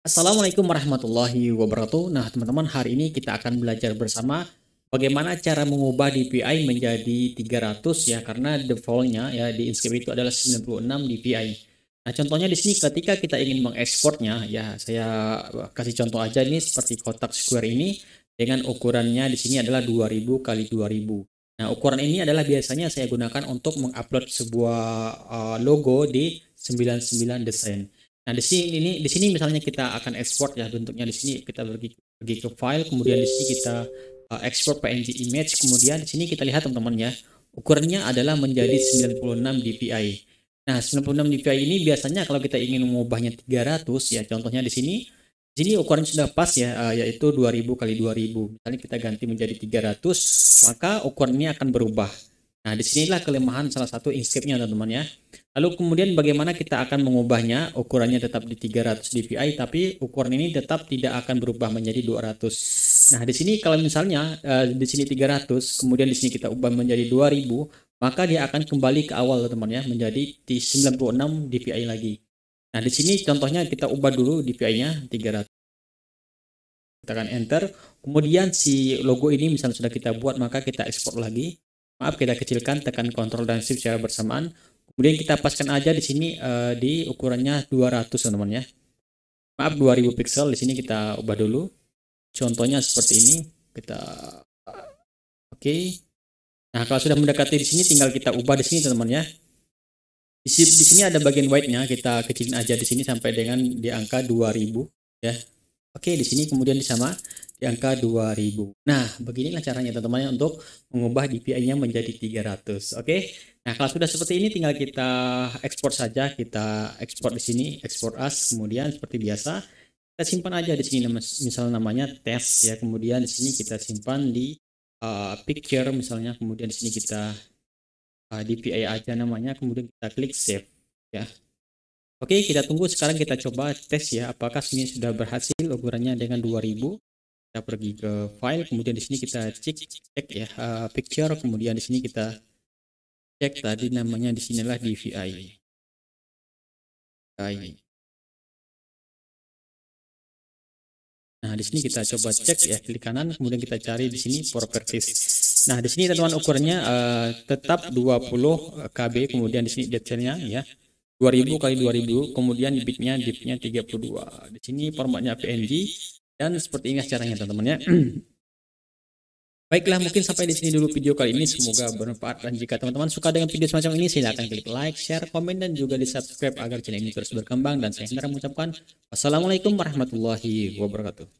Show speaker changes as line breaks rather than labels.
Assalamualaikum warahmatullahi wabarakatuh. Nah, teman-teman, hari ini kita akan belajar bersama bagaimana cara mengubah DPI menjadi 300 ya karena defaultnya ya di Inkscape itu adalah 96 DPI. Nah, contohnya di sini ketika kita ingin mengekspornya ya saya kasih contoh aja ini seperti kotak square ini dengan ukurannya di sini adalah 2000 kali 2000. Nah, ukuran ini adalah biasanya saya gunakan untuk mengupload sebuah uh, logo di 99 desain. Nah, di sini ini di sini misalnya kita akan export ya bentuknya di sini kita pergi pergi ke file, kemudian di sini kita uh, eh, ekspor PNG image, kemudian di sini kita lihat teman-teman ya. Ukurannya adalah menjadi 96 dpi. Nah, 96 dpi ini biasanya kalau kita ingin mengubahnya 300 ya, contohnya di sini di sini ukuran sudah pas ya, uh, yaitu 2000 kali 2000. Misalnya kita ganti menjadi 300, maka ukurannya akan berubah. Nah, di sinilah kelemahan salah satu ya. teman-teman ya. Lalu kemudian bagaimana kita akan mengubahnya? Ukurannya tetap di 300 dpi tapi ukuran ini tetap tidak akan berubah menjadi 200. Nah, di sini kalau misalnya uh, di sini 300, kemudian di sini kita ubah menjadi 2000, maka dia akan kembali ke awal teman ya menjadi 96 dpi lagi. Nah, di sini contohnya kita ubah dulu dpi-nya 300. Kita akan enter. Kemudian si logo ini misalnya sudah kita buat, maka kita export lagi. Maaf, kita kecilkan, tekan Ctrl dan shift secara bersamaan. Kemudian kita paskan aja di sini uh, di ukurannya 200 teman-teman ya. Maaf 2000 pixel di sini kita ubah dulu. Contohnya seperti ini. Kita oke. Okay. Nah, kalau sudah mendekati di sini tinggal kita ubah di sini teman-teman ya. Di, sini ada bagian white-nya, kita kecilin aja di sini sampai dengan di angka 2000 ya. Oke, okay, di sini kemudian di sama di angka 2000. Nah, beginilah caranya teman-teman untuk mengubah DPI-nya menjadi 300. Oke. Okay? Nah, kalau sudah seperti ini tinggal kita ekspor saja, kita ekspor di sini, ekspor as, kemudian seperti biasa kita simpan aja di sini Misalnya namanya test ya. Kemudian di sini kita simpan di uh, picture misalnya, kemudian di sini kita uh, DPI aja namanya, kemudian kita klik save ya. Oke, okay, kita tunggu sekarang kita coba tes ya apakah sini sudah berhasil ukurannya dengan 2000 kita pergi ke file kemudian di sini kita cek cek ya uh, picture kemudian di sini kita cek tadi namanya di sinilah DVI DVI Nah, di sini kita coba cek ya, klik kanan, kemudian kita cari di sini properties. Nah, di sini teman-teman ukurannya uh, eh, tetap 20 KB, kemudian di sini detailnya ya. 2000 kali 2000, kemudian bitnya bitnya 32. Di sini formatnya PNG, dan ya, seperti ini caranya teman-teman ya. Baiklah, mungkin sampai di sini dulu video kali ini. Semoga bermanfaat. Dan jika teman-teman suka dengan video semacam ini, silahkan klik like, share, komen, dan juga di-subscribe agar channel ini terus berkembang. Dan saya hendak mengucapkan Wassalamualaikum warahmatullahi wabarakatuh.